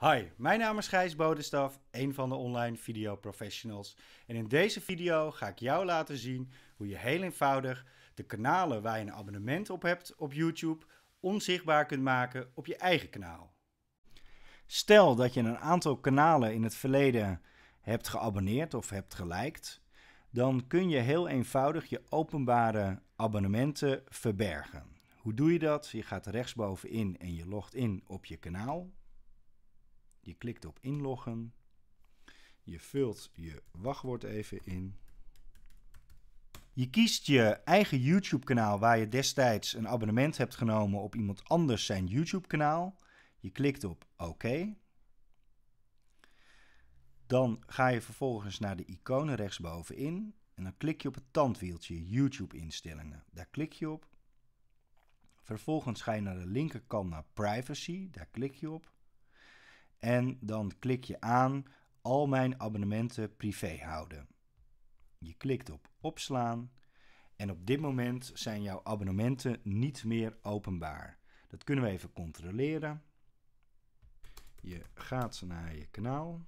Hi, mijn naam is Gijs Bodenstaf, een van de online video professionals. En in deze video ga ik jou laten zien hoe je heel eenvoudig de kanalen waar je een abonnement op hebt op YouTube onzichtbaar kunt maken op je eigen kanaal. Stel dat je een aantal kanalen in het verleden hebt geabonneerd of hebt geliked, dan kun je heel eenvoudig je openbare abonnementen verbergen. Hoe doe je dat? Je gaat rechtsbovenin en je logt in op je kanaal je klikt op inloggen. Je vult je wachtwoord even in. Je kiest je eigen YouTube-kanaal waar je destijds een abonnement hebt genomen op iemand anders zijn YouTube-kanaal. Je klikt op oké. Dan ga je vervolgens naar de iconen rechtsbovenin en dan klik je op het tandwieltje YouTube-instellingen. Daar klik je op. Vervolgens ga je naar de linkerkant naar privacy, daar klik je op en dan klik je aan al mijn abonnementen privé houden. Je klikt op opslaan en op dit moment zijn jouw abonnementen niet meer openbaar. Dat kunnen we even controleren. Je gaat naar je kanaal.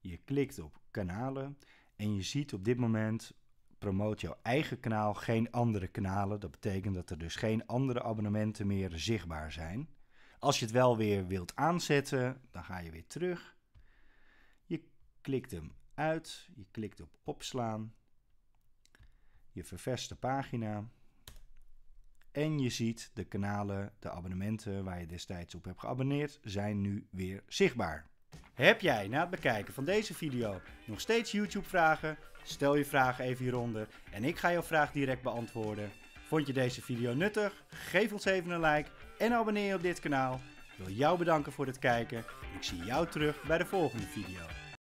Je klikt op kanalen en je ziet op dit moment promoot jouw eigen kanaal, geen andere kanalen. Dat betekent dat er dus geen andere abonnementen meer zichtbaar zijn. Als je het wel weer wilt aanzetten, dan ga je weer terug. Je klikt hem uit, je klikt op opslaan. Je vervest de pagina. En je ziet de kanalen, de abonnementen waar je destijds op hebt geabonneerd, zijn nu weer zichtbaar. Heb jij na het bekijken van deze video nog steeds YouTube-vragen? Stel je vragen even hieronder en ik ga jouw vraag direct beantwoorden. Vond je deze video nuttig? Geef ons even een like en abonneer je op dit kanaal. Ik wil jou bedanken voor het kijken ik zie jou terug bij de volgende video.